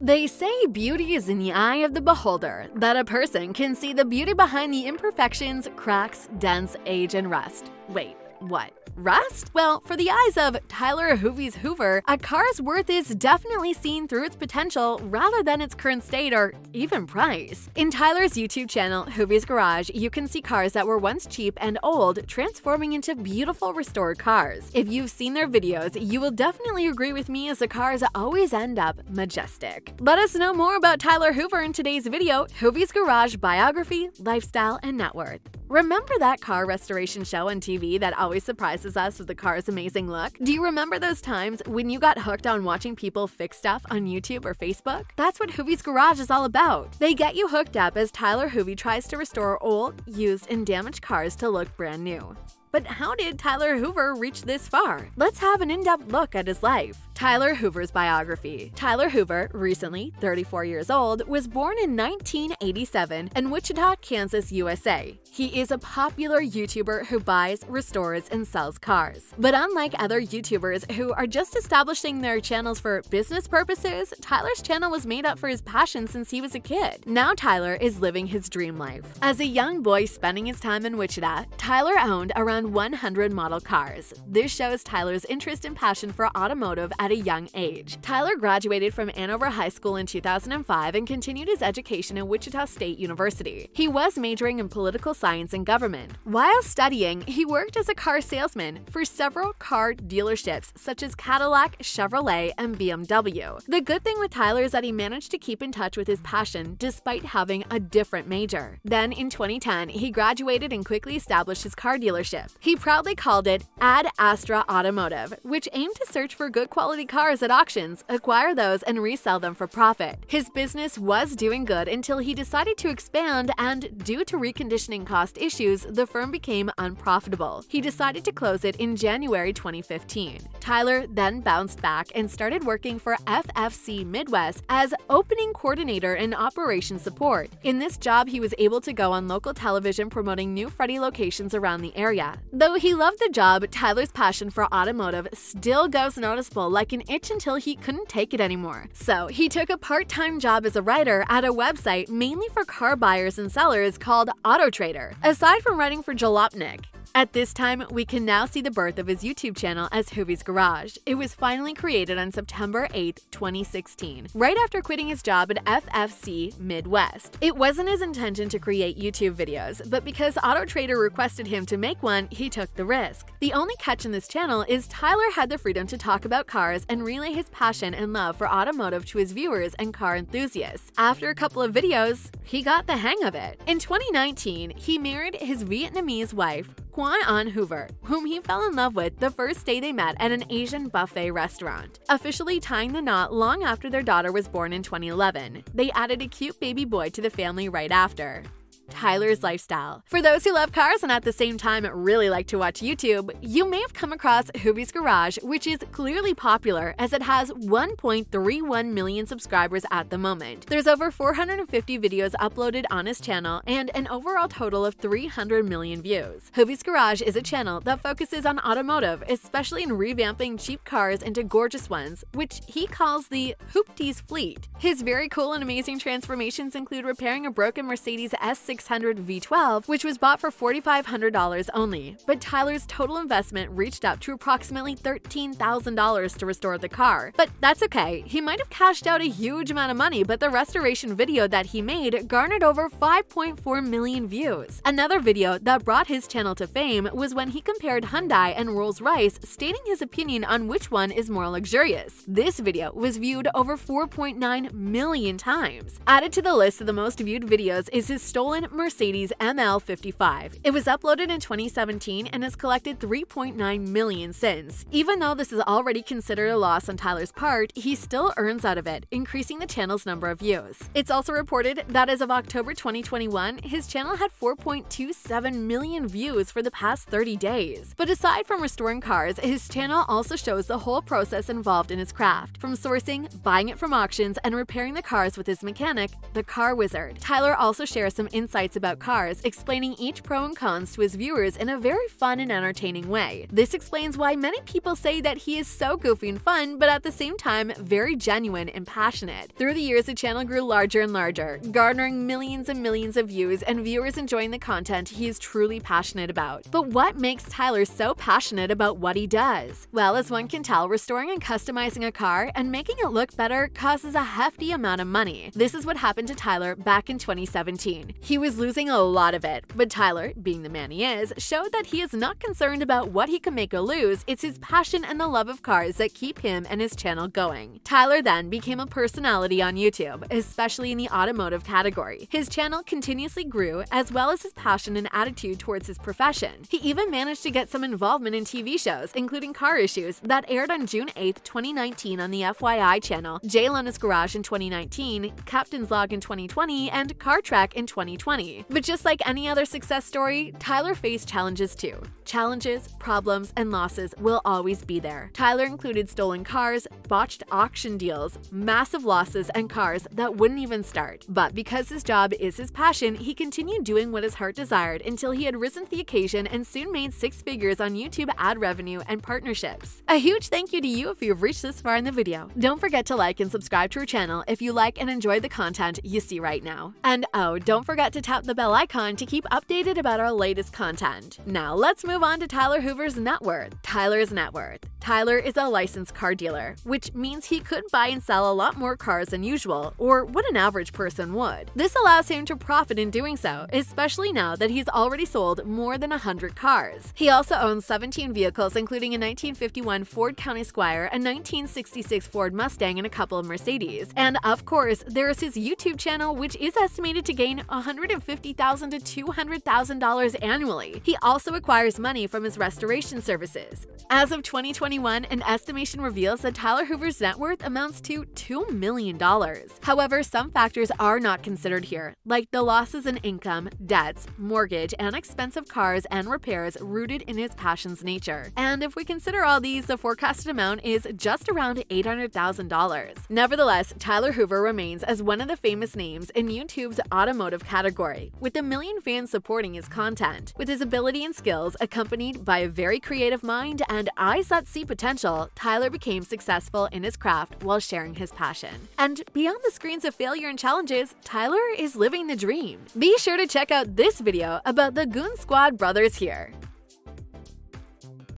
They say beauty is in the eye of the beholder, that a person can see the beauty behind the imperfections, cracks, dents, age, and rust. Wait, what? Rust? Well, for the eyes of Tyler Hoovy's Hoover, a car's worth is definitely seen through its potential rather than its current state or even price. In Tyler's YouTube channel, Hoovy's Garage, you can see cars that were once cheap and old transforming into beautiful restored cars. If you've seen their videos, you will definitely agree with me as the cars always end up majestic. Let us know more about Tyler Hoover in today's video, Hoovy's Garage Biography, Lifestyle, and Net Worth. Remember that car restoration show on TV that always surprises us with the car's amazing look? Do you remember those times when you got hooked on watching people fix stuff on YouTube or Facebook? That's what Hoovy's Garage is all about. They get you hooked up as Tyler Hoovy tries to restore old, used, and damaged cars to look brand new. But how did Tyler Hoover reach this far? Let's have an in-depth look at his life. Tyler Hoover's biography. Tyler Hoover, recently 34 years old, was born in 1987 in Wichita, Kansas, USA. He is a popular YouTuber who buys, restores, and sells cars. But unlike other YouTubers who are just establishing their channels for business purposes, Tyler's channel was made up for his passion since he was a kid. Now Tyler is living his dream life. As a young boy spending his time in Wichita, Tyler owned around 100 model cars. This shows Tyler's interest and passion for automotive at at a young age. Tyler graduated from Andover High School in 2005 and continued his education at Wichita State University. He was majoring in political science and government. While studying, he worked as a car salesman for several car dealerships such as Cadillac, Chevrolet, and BMW. The good thing with Tyler is that he managed to keep in touch with his passion despite having a different major. Then in 2010, he graduated and quickly established his car dealership. He proudly called it Ad Astra Automotive, which aimed to search for good quality quality cars at auctions, acquire those, and resell them for profit. His business was doing good until he decided to expand, and due to reconditioning cost issues, the firm became unprofitable. He decided to close it in January 2015. Tyler then bounced back and started working for FFC Midwest as opening coordinator and operation support. In this job, he was able to go on local television promoting new Freddy locations around the area. Though he loved the job, Tyler's passion for automotive still goes noticeable like an itch until he couldn't take it anymore. So he took a part-time job as a writer at a website mainly for car buyers and sellers called AutoTrader. Aside from writing for Jalopnik, at this time, we can now see the birth of his YouTube channel as Hoovy's Garage. It was finally created on September 8, 2016, right after quitting his job at FFC Midwest. It wasn't his intention to create YouTube videos, but because AutoTrader requested him to make one, he took the risk. The only catch in this channel is Tyler had the freedom to talk about cars and relay his passion and love for automotive to his viewers and car enthusiasts. After a couple of videos, he got the hang of it. In 2019, he married his Vietnamese wife, Kwan An Hoover, whom he fell in love with the first day they met at an Asian buffet restaurant. Officially tying the knot long after their daughter was born in 2011, they added a cute baby boy to the family right after. Tyler's lifestyle. For those who love cars and at the same time really like to watch YouTube, you may have come across Hubie's Garage, which is clearly popular as it has 1.31 million subscribers at the moment. There's over 450 videos uploaded on his channel and an overall total of 300 million views. Hubie's Garage is a channel that focuses on automotive, especially in revamping cheap cars into gorgeous ones, which he calls the Hoopties Fleet. His very cool and amazing transformations include repairing a broken Mercedes S6 600 V12, which was bought for $4,500 only. But Tyler's total investment reached up to approximately $13,000 to restore the car. But that's okay, he might have cashed out a huge amount of money, but the restoration video that he made garnered over 5.4 million views. Another video that brought his channel to fame was when he compared Hyundai and Rolls-Royce, stating his opinion on which one is more luxurious. This video was viewed over 4.9 million times. Added to the list of the most viewed videos is his stolen Mercedes ML55. It was uploaded in 2017 and has collected 3.9 million since. Even though this is already considered a loss on Tyler's part, he still earns out of it, increasing the channel's number of views. It's also reported that as of October 2021, his channel had 4.27 million views for the past 30 days. But aside from restoring cars, his channel also shows the whole process involved in his craft, from sourcing, buying it from auctions, and repairing the cars with his mechanic, the car wizard. Tyler also shares some insights about cars, explaining each pro and cons to his viewers in a very fun and entertaining way. This explains why many people say that he is so goofy and fun, but at the same time, very genuine and passionate. Through the years, the channel grew larger and larger, garnering millions and millions of views and viewers enjoying the content he is truly passionate about. But what makes Tyler so passionate about what he does? Well, as one can tell, restoring and customizing a car and making it look better causes a hefty amount of money. This is what happened to Tyler back in 2017. He was was losing a lot of it, but Tyler, being the man he is, showed that he is not concerned about what he can make or lose, it's his passion and the love of cars that keep him and his channel going. Tyler then became a personality on YouTube, especially in the automotive category. His channel continuously grew, as well as his passion and attitude towards his profession. He even managed to get some involvement in TV shows, including Car Issues, that aired on June 8, 2019 on the FYI channel, Jay Leno's Garage in 2019, Captain's Log in 2020, and Car Track in 2020 money. But just like any other success story, Tyler faced challenges too. Challenges, problems, and losses will always be there. Tyler included stolen cars, botched auction deals, massive losses, and cars that wouldn't even start. But because his job is his passion, he continued doing what his heart desired until he had risen to the occasion and soon made six figures on YouTube ad revenue and partnerships. A huge thank you to you if you've reached this far in the video. Don't forget to like and subscribe to our channel if you like and enjoy the content you see right now. And oh, don't forget to tap the bell icon to keep updated about our latest content. Now let's move on to Tyler Hoover's net worth. Tyler's net worth. Tyler is a licensed car dealer, which means he could buy and sell a lot more cars than usual, or what an average person would. This allows him to profit in doing so, especially now that he's already sold more than 100 cars. He also owns 17 vehicles, including a 1951 Ford County Squire, a 1966 Ford Mustang, and a couple of Mercedes. And of course, there is his YouTube channel, which is estimated to gain 150 $50,000 to $200,000 annually. He also acquires money from his restoration services. As of 2021, an estimation reveals that Tyler Hoover's net worth amounts to $2 million. However, some factors are not considered here, like the losses in income, debts, mortgage, and expensive cars and repairs rooted in his passion's nature. And if we consider all these, the forecasted amount is just around $800,000. Nevertheless, Tyler Hoover remains as one of the famous names in YouTube's automotive category story, with a million fans supporting his content. With his ability and skills accompanied by a very creative mind and eyes that see potential, Tyler became successful in his craft while sharing his passion. And beyond the screens of failure and challenges, Tyler is living the dream. Be sure to check out this video about the Goon Squad brothers here.